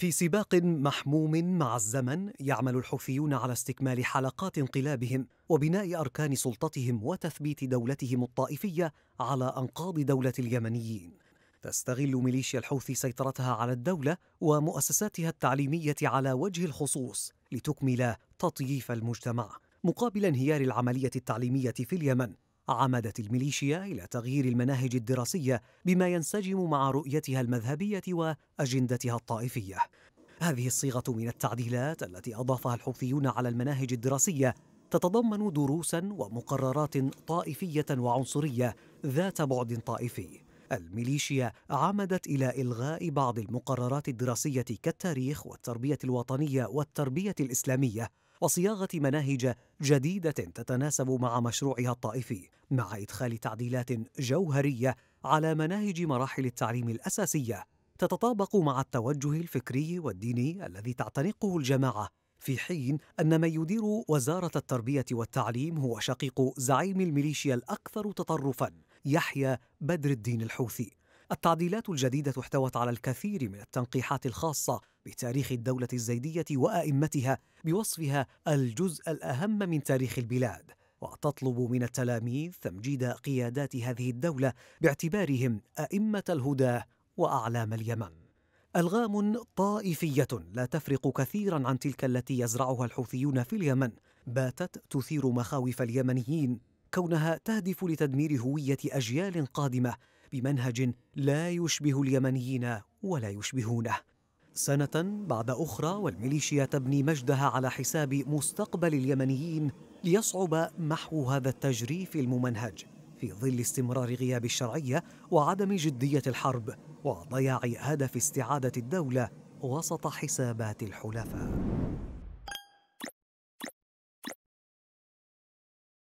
في سباق محموم مع الزمن يعمل الحوثيون على استكمال حلقات انقلابهم وبناء اركان سلطتهم وتثبيت دولتهم الطائفيه على انقاض دوله اليمنيين تستغل ميليشيا الحوثي سيطرتها على الدوله ومؤسساتها التعليميه على وجه الخصوص لتكمل تطييف المجتمع مقابل انهيار العمليه التعليميه في اليمن عمدت الميليشيا إلى تغيير المناهج الدراسية بما ينسجم مع رؤيتها المذهبية وأجندتها الطائفية هذه الصيغة من التعديلات التي أضافها الحوثيون على المناهج الدراسية تتضمن دروسا ومقررات طائفية وعنصرية ذات بعد طائفي الميليشيا عمدت إلى إلغاء بعض المقررات الدراسية كالتاريخ والتربية الوطنية والتربية الإسلامية وصياغة مناهج جديدة تتناسب مع مشروعها الطائفي، مع إدخال تعديلات جوهرية على مناهج مراحل التعليم الأساسية تتطابق مع التوجه الفكري والديني الذي تعتنقه الجماعة في حين أن من يدير وزارة التربية والتعليم هو شقيق زعيم الميليشيا الأكثر تطرفاً يحيى بدر الدين الحوثي التعديلات الجديدة احتوت على الكثير من التنقيحات الخاصة بتاريخ الدولة الزيدية وأئمتها بوصفها الجزء الأهم من تاريخ البلاد وتطلب من التلاميذ تمجيد قيادات هذه الدولة باعتبارهم أئمة الهدى وأعلام اليمن ألغام طائفية لا تفرق كثيرا عن تلك التي يزرعها الحوثيون في اليمن باتت تثير مخاوف اليمنيين كونها تهدف لتدمير هوية أجيال قادمة بمنهج لا يشبه اليمنيين ولا يشبهونه سنة بعد أخرى والميليشيا تبني مجدها على حساب مستقبل اليمنيين ليصعب محو هذا التجريف الممنهج في ظل استمرار غياب الشرعية وعدم جدية الحرب وضياع هدف استعادة الدولة وسط حسابات الحلفاء